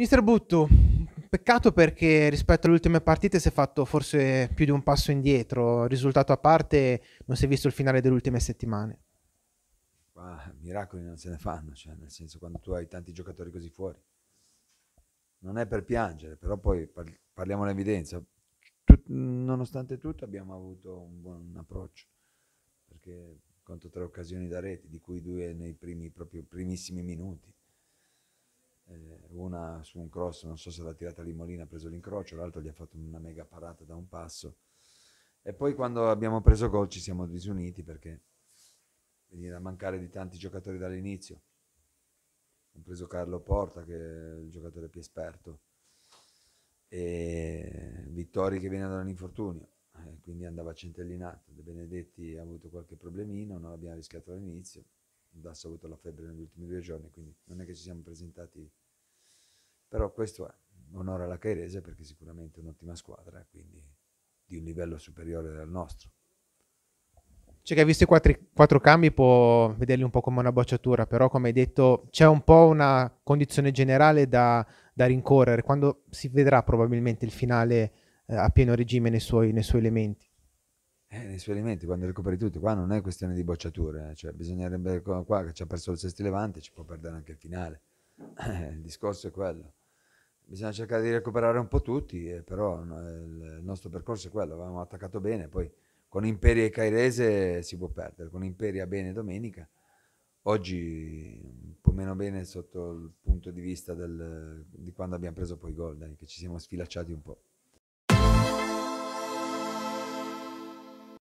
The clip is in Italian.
Mister Buttu, peccato perché rispetto alle ultime partite si è fatto forse più di un passo indietro, risultato a parte non si è visto il finale delle ultime settimane. Qua miracoli non se ne fanno, cioè nel senso quando tu hai tanti giocatori così fuori. Non è per piangere, però poi parliamo all'evidenza. Tut- nonostante tutto abbiamo avuto un buon approccio, perché conto tre occasioni da rete, di cui due nei primi, proprio primissimi minuti una su un cross, non so se l'ha tirata Molina, ha preso l'incrocio, l'altro gli ha fatto una mega parata da un passo. E poi quando abbiamo preso gol ci siamo disuniti perché veniva a mancare di tanti giocatori dall'inizio, Ho preso Carlo Porta che è il giocatore più esperto, e Vittori che viene da un infortunio, eh, quindi andava centellinato. De Benedetti ha avuto qualche problemino, non l'abbiamo rischiato all'inizio, Adesso ha avuto la febbre negli ultimi due giorni, quindi non è che ci siamo presentati però questo è onore alla Cairese perché sicuramente è un'ottima squadra, quindi di un livello superiore al nostro. Cioè che hai visto i quattro, quattro, cambi può vederli un po' come una bocciatura, però come hai detto c'è un po' una condizione generale da, da rincorrere quando si vedrà probabilmente il finale eh, a pieno regime nei suoi, nei suoi elementi. Eh, nei suoi elementi, quando recuperi tutto, qua non è questione di bocciature, eh. cioè bisognerebbe qua che ci ha perso il sesto levante, ci può perdere anche il finale. Eh, il discorso è quello bisogna cercare di recuperare un po' tutti, eh, però il nostro percorso è quello, avevamo attaccato bene, poi con Imperia e Cairese si può perdere, con Imperia bene domenica, oggi un po' meno bene sotto il punto di vista del, di quando abbiamo preso poi gol, dai, che ci siamo sfilacciati un po'.